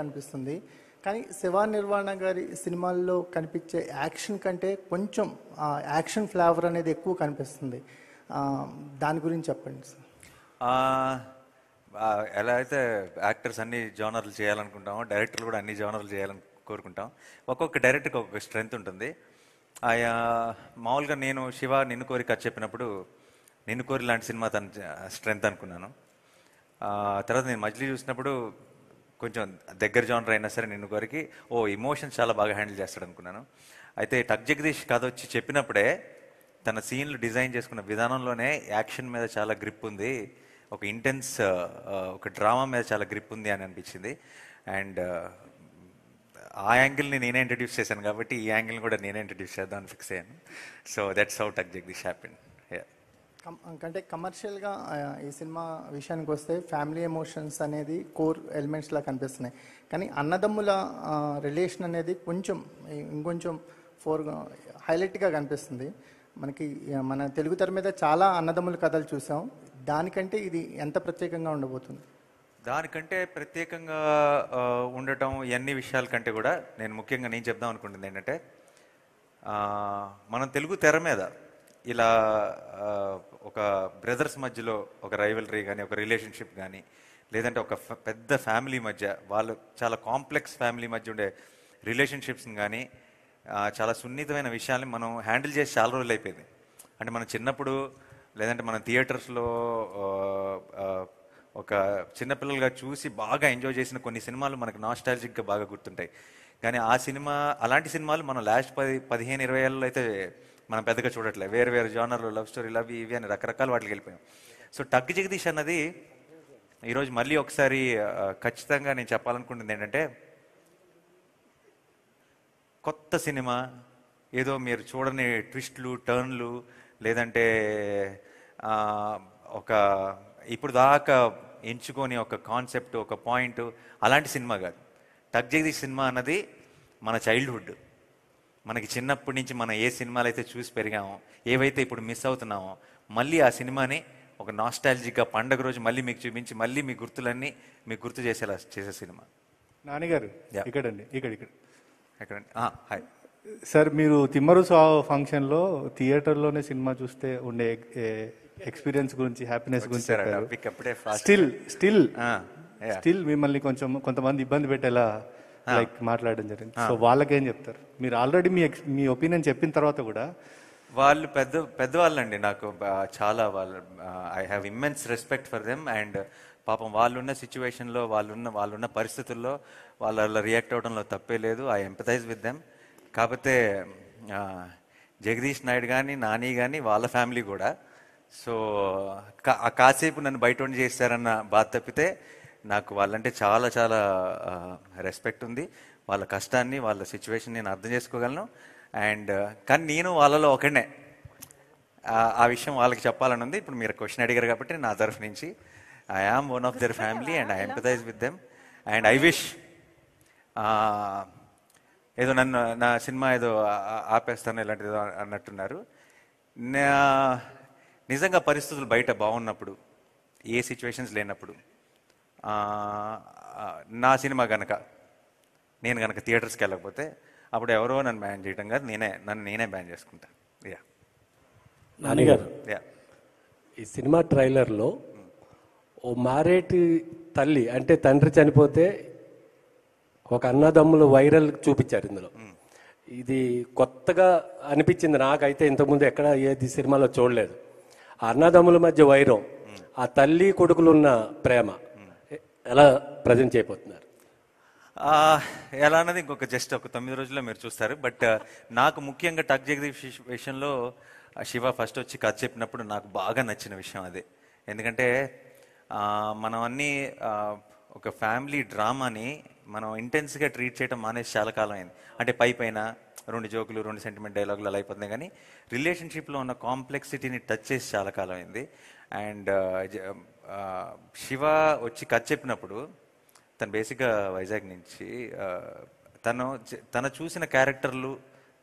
కనిపిస్తుంది కానీ శివ నిర్వాణ గారి సినిమాల్లో కనిపించే యాక్షన్ కంటే కొంచెం యాక్షన్ ఫ్లేవర్ అనేది ఎక్కువ కనిపిస్తుంది దాని గురించి చెప్పండి సార్ ఎలా అయితే యాక్టర్స్ అన్ని జోనర్లు చేయాలనుకుంటామో డైరెక్టర్లు కూడా అన్ని జోనర్లు చేయాలని కోరుకుంటాం ఒక్కొక్క డైరెక్టర్కి ఒక్కొక్క స్ట్రెంగ్త్ ఉంటుంది ఆయా మామూలుగా నేను శివ నిన్ను కోరిక చెప్పినప్పుడు నిన్ను కోరి లాంటి సినిమా తన స్ట్రెంగ్త్ అనుకున్నాను తర్వాత నేను మజిలీ చూసినప్పుడు కొంచెం దగ్గర జానర్ అయినా సరే నిన్ను కొరికి ఓ ఇమోషన్స్ చాలా బాగా హ్యాండిల్ చేస్తాడు అనుకున్నాను అయితే టక్ జగదీష్ కథ వచ్చి చెప్పినప్పుడే తన సీన్లు డిజైన్ చేసుకున్న విధానంలోనే యాక్షన్ మీద చాలా గ్రిప్ ఉంది ఒక ఇంటెన్స్ ఒక డ్రామా మీద చాలా గ్రిప్ ఉంది అని అనిపించింది అండ్ ఆ యాంగిల్ని నేనే ఇంట్రడ్యూస్ చేశాను కాబట్టి ఈ యాంగిల్ని కూడా నేనే ఇంట్రడ్యూస్ చేద్దామని ఫిక్స్ అయ్యాను సో దట్స్ హౌ టక్ జగదీష్ హ్యాపీ అంటే కమర్షియల్గా ఈ సినిమా విషయానికి వస్తే ఫ్యామిలీ ఎమోషన్స్ అనేది కోర్ ఎలిమెంట్స్లా కనిపిస్తున్నాయి కానీ అన్నదమ్ముల రిలేషన్ అనేది కొంచెం ఇంకొంచెం ఫోర్ హైలైట్గా కనిపిస్తుంది మనకి మన తెలుగు తెర మీద చాలా అన్నదమ్ముల కథలు చూసాం దానికంటే ఇది ఎంత ప్రత్యేకంగా ఉండబోతుంది దానికంటే ప్రత్యేకంగా ఉండటం ఎన్ని విషయాల కంటే కూడా నేను ముఖ్యంగా నేను చెప్దాం అనుకుంటుంది ఏంటంటే మనం తెలుగు తెర మీద ఇలా ఒక బ్రదర్స్ మధ్యలో ఒక రైవలరీ కానీ ఒక రిలేషన్షిప్ కానీ లేదంటే ఒక పెద్ద ఫ్యామిలీ మధ్య వాళ్ళు చాలా కాంప్లెక్స్ ఫ్యామిలీ మధ్య ఉండే రిలేషన్షిప్స్ని కానీ చాలా సున్నితమైన విషయాల్ని మనం హ్యాండిల్ చేసి చాలా రోజులు అయిపోయింది అంటే మనం చిన్నప్పుడు లేదంటే మన థియేటర్స్లో ఒక చిన్నపిల్లలుగా చూసి బాగా ఎంజాయ్ చేసిన కొన్ని సినిమాలు మనకు నాస్టాలజిక్గా బాగా గుర్తుంటాయి కానీ ఆ సినిమా అలాంటి సినిమాలు మనం లాస్ట్ పది పదిహేను ఇరవై ఏళ్ళలో అయితే మనం పెద్దగా చూడట్లే వేరు వేరు జానర్లు లవ్ స్టోరీలు అవి ఇవి అని రకరకాల వాటికి వెళ్ళిపోయాం సో టగ్ జగదీష్ అన్నది ఈరోజు మళ్ళీ ఒకసారి ఖచ్చితంగా నేను చెప్పాలనుకుంటుంది ఏంటంటే కొత్త సినిమా ఏదో మీరు చూడని ట్విస్ట్లు టర్న్లు లేదంటే ఒక ఇప్పుడు దాకా ఎంచుకొని ఒక కాన్సెప్ట్ ఒక పాయింట్ అలాంటి సినిమా కాదు టగ్ జగదీష్ సినిమా అన్నది మన చైల్డ్హుడ్ మనకి చిన్నప్పటి నుంచి మనం ఏ సినిమాలు అయితే చూసి పెరిగామో ఏవైతే ఇప్పుడు మిస్ అవుతున్నామో మళ్ళీ ఆ సినిమాని ఒక నాస్టాలజిక్గా పండగ రోజు మళ్ళీ మీకు చూపించి మళ్ళీ మీ గుర్తులన్నీ మీకు గుర్తు చేసేలా చేసే సినిమా నాన్నగారు ఇక్కడండి ఇక్కడ ఇక్కడ ఎక్కడండి హాయ్ సార్ మీరు తిమ్మరు సా ఫంక్షన్లో థియేటర్లోనే సినిమా చూస్తే ఉండే ఎక్స్పీరియన్స్ గురించి హ్యాపీనెస్ గురించి స్టిల్ స్టిల్ స్టిల్ మిమ్మల్ని కొంచెం కొంతమంది ఇబ్బంది పెట్టేలా లైక్ మాట్లాడడం జరిగింది సో వాళ్ళకేం చెప్తారు మీరు ఆల్రెడీ మీ మీ ఒపీనియన్ చెప్పిన తర్వాత కూడా వాళ్ళు పెద్ద పెద్దవాళ్ళండి నాకు చాలా వాళ్ళు I have immense respect for them and పాపం వాళ్ళున్న సిచ్యువేషన్లో వాళ్ళున్న వాళ్ళున్న పరిస్థితుల్లో వాళ్ళు రియాక్ట్ అవడంలో తప్పే లేదు ఐ ఎంపథైజ్ విత్ దెమ్ కాకపోతే జగదీష్ నాయుడు కానీ నాని కానీ వాళ్ళ ఫ్యామిలీ కూడా సో కాసేపు నన్ను బయట చేస్తారన్న బాధ తప్పితే నాకు వాళ్ళంటే చాలా చాలా రెస్పెక్ట్ ఉంది వాళ్ళ కష్టాన్ని వాళ్ళ సిచ్యువేషన్ నేను అర్థం చేసుకోగలను అండ్ కానీ నేను వాళ్ళలో ఒకనే ఆ విషయం వాళ్ళకి చెప్పాలని ఉంది ఇప్పుడు మీరు క్వశ్చన్ అడిగారు కాబట్టి నా తరఫు నుంచి I am one of their family and I empathise with them and I wish ఏదో నన్ను నా సినిమా ఏదో ఆపేస్తాను ఏదో అన్నట్టున్నారు నా నిజంగా పరిస్థితులు బయట బాగున్నప్పుడు ఏ సిచ్యువేషన్స్ లేనప్పుడు నా సినిమా కనుక నేను కనుక థియేటర్స్కి వెళ్ళకపోతే అప్పుడు ఎవరో నన్ను బ్యాన్ చేయడం కాదు నేనే నన్ను నేనే బ్యాన్ చేసుకుంటా యా నాన్నగారు యా ఈ సినిమా ట్రైలర్లో ఓ మారేటి తల్లి అంటే తండ్రి చనిపోతే ఒక అన్నదమ్ములు వైరల్ చూపించారు ఇందులో ఇది కొత్తగా అనిపించింది నాకైతే ఇంతకుముందు ఎక్కడ ఏది సినిమాలో చూడలేదు అన్నదమ్ముల మధ్య వైరం ఆ తల్లి కొడుకులున్న ప్రేమ ఎలా ప్రజెంట్ చేయబోతున్నారు ఎలా అన్నది ఇంకొక జస్ట్ ఒక తొమ్మిది రోజుల్లో మీరు చూస్తారు బట్ నాకు ముఖ్యంగా టక్ జగదీప్ విషయంలో శివ ఫస్ట్ వచ్చి కథ చెప్పినప్పుడు నాకు బాగా నచ్చిన విషయం అది ఎందుకంటే మనం అన్నీ ఒక ఫ్యామిలీ డ్రామాని మనం ఇంటెన్స్గా ట్రీట్ చేయడం మానేసి చాలా కాలం అయింది అంటే పై పైన రెండు జోకులు రెండు సెంటిమెంట్ డైలాగులు అలా అయిపోతుంది కానీ రిలేషన్షిప్లో ఉన్న కాంప్లెక్సిటీని టచ్ చేసి చాలా కాలం అయింది అండ్ శివ వచ్చి కథ చెప్పినప్పుడు తను బేసిక్గా వైజాగ్ నుంచి తను తను చూసిన క్యారెక్టర్లు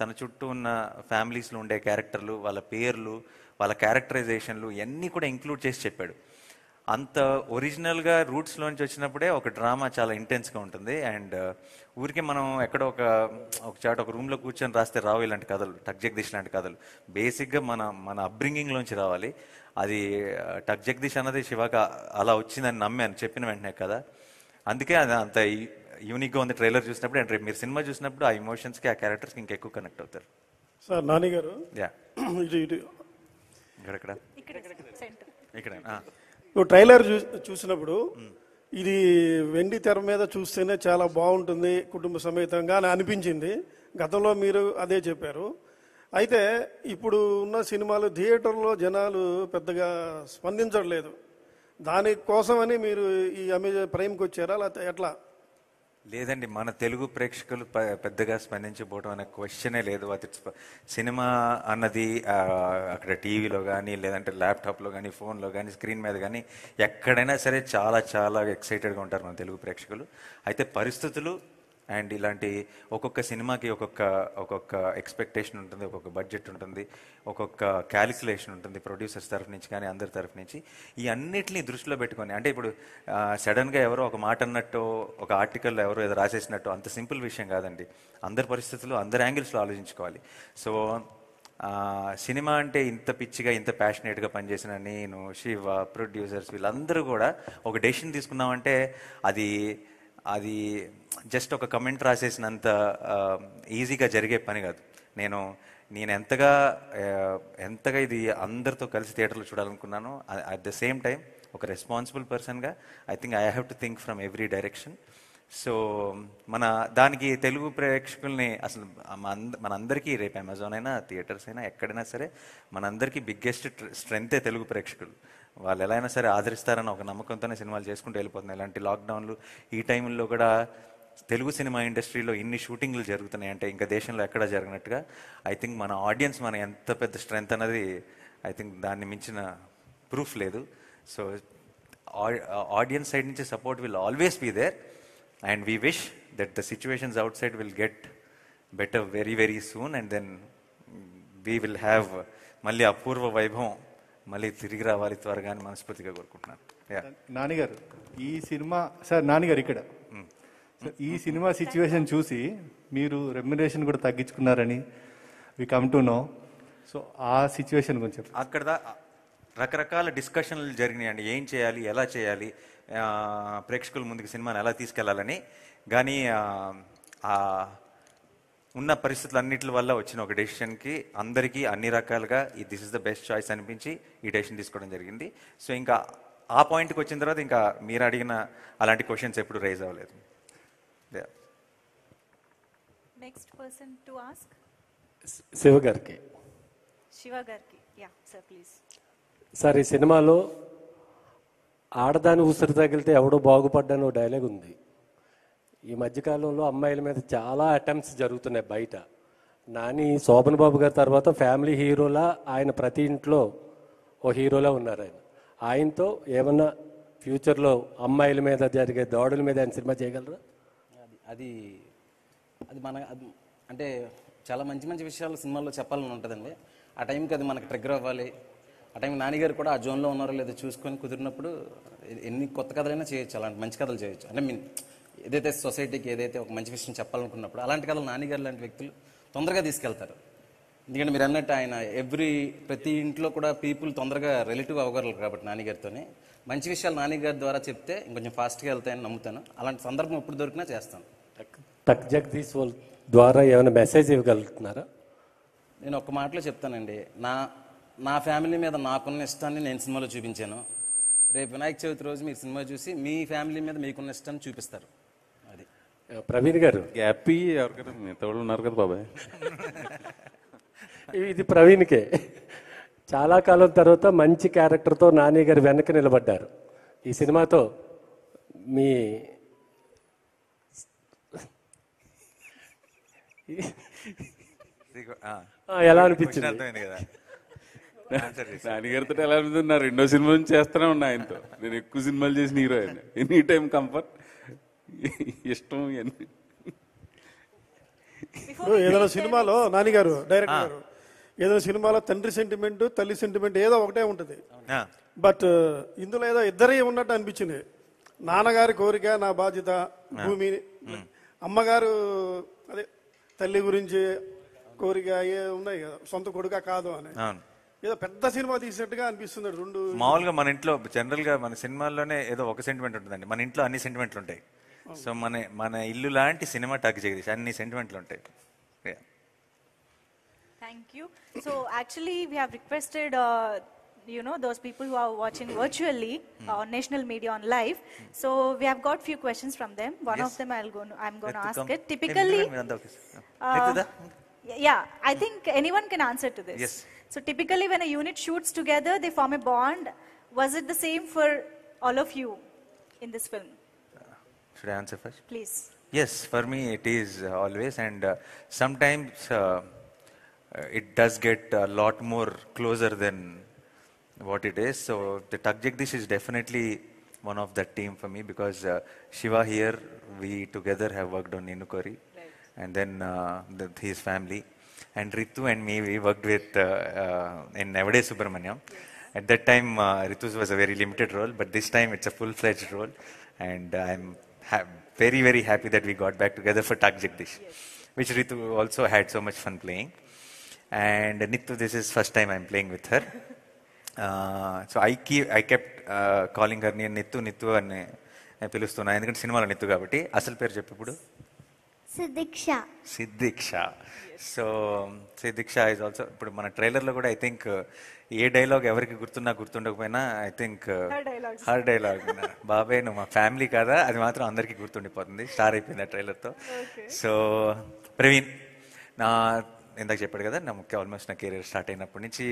తన చుట్టూ ఉన్న ఫ్యామిలీస్లో ఉండే క్యారెక్టర్లు వాళ్ళ పేర్లు వాళ్ళ క్యారెక్టరైజేషన్లు ఇవన్నీ కూడా ఇంక్లూడ్ చేసి చెప్పాడు అంత ఒరిజినల్గా రూట్స్లోంచి వచ్చినప్పుడే ఒక డ్రామా చాలా ఇంటెన్స్గా ఉంటుంది అండ్ uh, ఊరికే మనం ఎక్కడో ఒక ఒక చాట ఒక రూమ్లో కూర్చొని రాస్తే రావు ఇలాంటి కథలు టక్ జగదీష్ లాంటి కథలు బేసిక్గా మన మన అప్బ్రింగింగ్లోంచి రావాలి అది uh, టక్ జగదీష్ అన్నది శివాక అలా వచ్చిందని నమ్మాను చెప్పిన వెంటనే కదా అందుకే అది అంత యూనిక్గా ఉంది ట్రైలర్ చూసినప్పుడు అండ్ రేపు మీరు సినిమా చూసినప్పుడు ఆ ఇమోషన్స్కి ఆ క్యారెక్టర్స్కి ఇంకెక్కువ కనెక్ట్ అవుతారు సార్ నాని గారు యా ఇక్కడ ఇక్కడ ఇక్కడ నువ్వు ట్రైలర్ చూసినప్పుడు ఇది వెండి తెర మీద చూస్తేనే చాలా బాగుంటుంది కుటుంబ సమేతంగా అని అనిపించింది గతంలో మీరు అదే చెప్పారు అయితే ఇప్పుడు ఉన్న సినిమాలు థియేటర్లో జనాలు పెద్దగా స్పందించడం లేదు దానికోసమని మీరు ఈ అమెజాన్ ప్రైమ్కి వచ్చారా లేకపోతే ఎట్లా లేదండి మన తెలుగు ప్రేక్షకులు పెద్దగా స్పందించబోవడం అనే క్వశ్చనే లేదు అది సినిమా అన్నది అక్కడ టీవీలో కానీ లేదంటే ల్యాప్టాప్లో కానీ ఫోన్లో కానీ స్క్రీన్ మీద కానీ ఎక్కడైనా సరే చాలా చాలా ఎక్సైటెడ్గా ఉంటారు మన తెలుగు ప్రేక్షకులు అయితే పరిస్థితులు అండ్ ఇలాంటి ఒక్కొక్క సినిమాకి ఒక్కొక్క ఒక్కొక్క ఎక్స్పెక్టేషన్ ఉంటుంది ఒక్కొక్క బడ్జెట్ ఉంటుంది ఒక్కొక్క క్యాలిక్యులేషన్ ఉంటుంది ప్రొడ్యూసర్స్ తరఫు నుంచి కానీ అందరి తరఫు నుంచి ఈ అన్నిటిని దృష్టిలో పెట్టుకొని అంటే ఇప్పుడు సడన్గా ఎవరో ఒక మాట అన్నట్టు ఒక ఆర్టికల్లో ఎవరో ఏదో రాసేసినట్టు అంత సింపుల్ విషయం కాదండి అందరి పరిస్థితులు అందరి యాంగిల్స్లో ఆలోచించుకోవాలి సో సినిమా అంటే ఇంత పిచ్చిగా ఇంత ప్యాషనేట్గా పనిచేసిన నేను శివ ప్రొడ్యూసర్స్ వీళ్ళందరూ కూడా ఒక డెసిషన్ తీసుకున్నామంటే అది అది జస్ట్ ఒక కమెంట్ రాసేసినంత ఈజీగా um, జరిగే పని కాదు నేను నేను ఎంతగా uh, ఎంతగా ఇది అందరితో కలిసి థియేటర్లో చూడాలనుకున్నాను అట్ ద సేమ్ టైం ఒక రెస్పాన్సిబుల్ పర్సన్గా I think I have to think from every direction so మన దానికి తెలుగు ప్రేక్షకుల్ని అసలు మన మనందరికీ రేపు అమెజాన్ అయినా థియేటర్స్ అయినా ఎక్కడైనా సరే మనందరికీ బిగ్గెస్ట్ స్ట్రెంగ్తే తెలుగు ప్రేక్షకులు వాళ్ళు ఎలా అయినా సరే ఆదరిస్తారని ఒక నమ్మకంతోనే సినిమాలు చేసుకుంటూ వెళ్ళిపోతున్నాయి ఇలాంటి లాక్డౌన్లు ఈ టైంలో కూడా తెలుగు సినిమా ఇండస్ట్రీలో ఇన్ని షూటింగ్లు జరుగుతున్నాయి అంటే ఇంకా దేశంలో ఎక్కడ జరిగినట్టుగా ఐ థింక్ మన ఆడియన్స్ మన ఎంత పెద్ద స్ట్రెంగ్త్ అన్నది ఐ థింక్ దాన్ని మించిన ప్రూఫ్ లేదు సో ఆడియన్స్ సైడ్ నుంచి support will always be there and we wish that the situations outside will get better very very soon and then we will have మళ్ళీ అపూర్వ వైభవం మళ్ళీ తిరిగి రావాలి త్వరగా అని మనస్ఫూర్తిగా కోరుకుంటున్నాను నాన్నగారు ఈ సినిమా సార్ నాన్నగారు ఇక్కడ hmm. ఈ సినిమా సిచ్యువేషన్ చూసి మీరు రెమ్యునేషన్ కూడా తగ్గించుకున్నారని we come to know so ఆ సిచ్యువేషన్ గురించి అక్కడ రకరకాల డిస్కషన్లు జరిగినాయండి ఏం చేయాలి ఎలా చేయాలి ప్రేక్షకుల ముందుకు సినిమాని ఎలా తీసుకెళ్లాలని కానీ ఉన్న పరిస్థితులు అన్నింటి వల్ల వచ్చిన ఒక డెసిషన్కి అందరికీ అన్ని రకాలుగా ఈ this is the best choice అనిపించి ఈ డెసిషన్ తీసుకోవడం జరిగింది సో ఇంకా ఆ పాయింట్కి వచ్చిన తర్వాత ఇంకా మీరు అడిగిన అలాంటి క్వశ్చన్స్ ఎప్పుడు రైజ్ అవ్వలేదు next person to ask Shiva గారికి శివ గారికి యా సార్ ప్లీజ్ సార్ ఈ సినిమాలో ఆడదాని ఉసిరి తగిలితే ఎవడో బాగుపడ్డానో డైలాగ్ ఉంది ఈ మధ్యకాలంలో అమ్మాయిల మీద చాలా అటెంప్ట్స్ జరుగుతున్నాయి బయట నాని శోభన్ బాబు గారి తర్వాత ఫ్యామిలీ హీరోలా ఆయన ప్రతి ఇంట్లో ఓ హీరోలా ఉన్నారు ఆయన ఆయనతో ఏమన్నా ఫ్యూచర్లో అమ్మాయిల మీద జరిగే దాడుల మీద ఆయన సినిమా చేయగలరా అది అది మన అంటే చాలా మంచి మంచి విషయాలు సినిమాల్లో చెప్పాలని ఉంటుందండి ఆ టైంకి అది మనకు ట్రిగర్ అవ్వాలి ఆ టైం నాన్నగారు కూడా ఆ జోన్లో ఉన్నారో లేదో చూసుకొని కుదిరినప్పుడు ఎన్ని కొత్త కథలైనా చేయొచ్చు అలాంటి మంచి కథలు చేయొచ్చు అంటే మీన్ ఏదైతే సొసైటీకి ఏదైతే ఒక మంచి విషయం చెప్పాలనుకున్నప్పుడు అలాంటి కథలు నాన్నగారు లాంటి వ్యక్తులు తొందరగా తీసుకెళ్తారు ఎందుకంటే మీరు అన్నట్టు ఆయన ఎవ్రీ ప్రతి ఇంట్లో కూడా పీపుల్ తొందరగా రిలేటివ్ అవ్వగలరు కాబట్టి నాన్నగారితోనే మంచి విషయాలు నాన్నగారి ద్వారా చెప్తే ఇంకొంచెం ఫాస్ట్గా వెళ్తాయని నమ్ముతాను అలాంటి సందర్భం ఎప్పుడు దొరికినా చేస్తాను టక్ జగదీష్ వాళ్ళ ద్వారా ఏమైనా మెసేజ్ ఇవ్వగలుగుతున్నారా నేను ఒక మాటలో చెప్తానండి నా నా ఫ్యామిలీ మీద నాకున్న ఇష్టాన్ని నేను సినిమాలో చూపించాను రేపు వినాయక చవితి రోజు మీరు సినిమా చూసి మీ ఫ్యామిలీ మీద మీకున్న ఇష్టాన్ని చూపిస్తారు ప్రవీణ్ గారు హ్యాపీ ఎవరికైనా మిగతావాళ్ళు ఉన్నారు కదా బాబాయ్ ఇది ప్రవీణ్కే చాలా కాలం తర్వాత మంచి క్యారెక్టర్తో నాని గారు వెనక నిలబడ్డారు ఈ సినిమాతో మీ ఎలా అనిపించింది గారితో ఎలా అనిపిస్తుంది నా రెండో సినిమా చేస్తూనే ఉన్నా ఆయనతో నేను ఎక్కువ సినిమాలు చేసిన హీరో ఎనీ టైం కంఫర్ట్ ఇష్టం ఏదైనా సినిమాలో నానిగారు డైరెక్టర్ గారు ఏదైనా సినిమాలో తండ్రి సెంటిమెంట్ తల్లి సెంటిమెంట్ ఏదో ఒకటే ఉంటుంది బట్ ఇందులో ఏదో ఇద్దరే ఉన్నట్టు అనిపించింది నాన్నగారి కోరిక నా బాధ్యత భూమి అమ్మగారు అదే తల్లి గురించి కోరిక ఏ ఉన్నాయి కదా సొంత కొడుక కాదు అని ఏదో పెద్ద సినిమా తీసినట్టుగా అనిపిస్తుంది రెండు మామూలుగా మన ఇంట్లో జనరల్ గా మన సినిమాల్లోనే ఏదో ఒక సెంటిమెంట్ ఉంటుందండి మన ఇంట్లో అన్ని సెంటిమెంట్లు ఉంటాయి సో మన మన ఇల్లు లాంటి సినిమా టాక్ జగదీష్ అన్ని సెంటిమెంట్లు ఉంటాయి thank you so actually we have requested you know those people who are watching virtually mm. on national media on live mm. so we have got few questions from them one yes. of them i'll go i'm going to ask come. it typically uh, yeah i think anyone can answer to this yes. so typically when a unit shoots together they form a bond was it the same for all of you in this film Should I answer first? Please. Yes, for me it is uh, always, and uh, sometimes uh, uh, it does get a lot more closer than what it is. So the Takjagdish is definitely one of that team for me because uh, Shiva here, we together have worked on Inukori right. and then uh, the, his family. And Ritu and me, we worked with in Navade Subramanyam. Yes. At that time, Ritu's was a very limited role, but this time it's a full-fledged role. And I'm very, very happy that we got back together for Tak Jagdish, yes. which Ritu also had so much fun playing. And Nitu, this is first time I'm playing with her. Uh, so I keep, I kept uh, calling her near Nitu, Nitu అని పిలుస్తున్నా ఎందుకంటే సినిమాలో నిత్తు కాబట్టి అసలు పేరు చెప్పు ఇప్పుడు Siddiksha Siddiksha so Siddiksha is also ఇప్పుడు మన ట్రైలర్లో కూడా ఐ థింక్ ఏ డైలాగ్ ఎవరికి గుర్తున్నా గుర్తుండకపోయినా ఐ థింక్ హర్ డైలాగ్ బాబాయ్ నువ్వు మా ఫ్యామిలీ కదా అది మాత్రం అందరికీ గుర్తుండిపోతుంది స్టార్ అయిపోయింది ఆ ట్రైలర్తో సో ప్రవీణ్ నా ఇందాక చెప్పాడు కదా నా ముఖ్య ఆల్మోస్ట్ నా కెరీర్ స్టార్ట్ అయినప్పటి నుంచి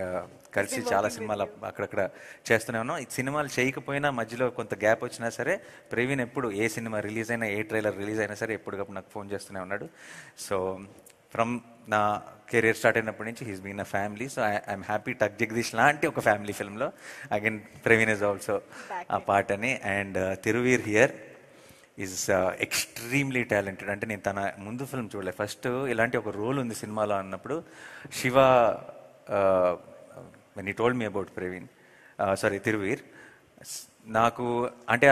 uh, కలిసి చాలా సినిమాలు అక్కడక్కడ చేస్తూనే ఉన్నాం ఈ సినిమాలు చేయకపోయినా మధ్యలో కొంత గ్యాప్ వచ్చినా సరే ప్రవీణ్ ఎప్పుడు ఏ సినిమా రిలీజ్ అయినా ఏ ట్రైలర్ రిలీజ్ అయినా సరే ఎప్పటికప్పుడు నాకు ఫోన్ చేస్తూనే ఉన్నాడు సో ఫ్రమ్ నా కెరీర్ స్టార్ట్ అయినప్పటి నుంచి he's been a family so I'm happy టక్ జగదీష్ లాంటి ఒక ఫ్యామిలీ ఫిల్మ్లో again Praveen is also a part అని and Tiruveer here is extremely talented అంటే నేను తన ముందు ఫిల్మ్ చూడలే ఫస్ట్ ఇలాంటి ఒక రోల్ ఉంది సినిమాలో అన్నప్పుడు శివ ఈ told me about Praveen sorry Tiruveer నాకు అంటే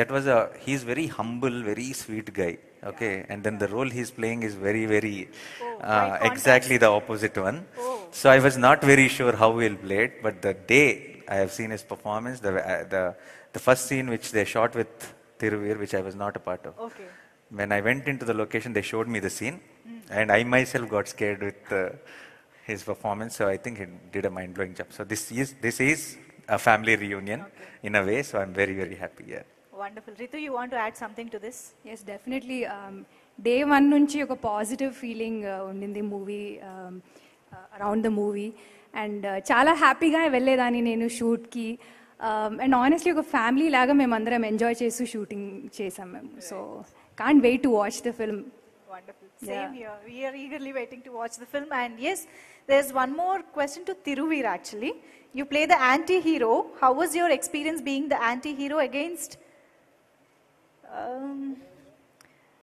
that was he's very humble very sweet guy okay and then the role he's playing is very very oh, uh, exactly the opposite one oh. so i was not very sure how he'll play it but the day i have seen his performance the uh, the the first scene which they shot with tiruvir which i was not a part of okay. when i went into the location they showed me the scene mm. and i myself got scared with uh, his performance so i think he did a mind blowing job so this is this is a family reunion okay. in a way so i'm very very happy yeah wonderful Ritu you want add something to this yes definitely day one నుంచి ఒక positive feeling ఉంది movie around the movie and చాలా హ్యాపీగా వెళ్ళేదాన్ని నేను షూట్కి and honestly ఒక family లాగా మేము అందరం ఎంజాయ్ చేస్తూ షూటింగ్ చేసాం మేము so can't wait to watch the film eagerly waiting to watch the film and yes there is one more question to Tiruveer actually you play the anti hero how was your experience being hero against Um,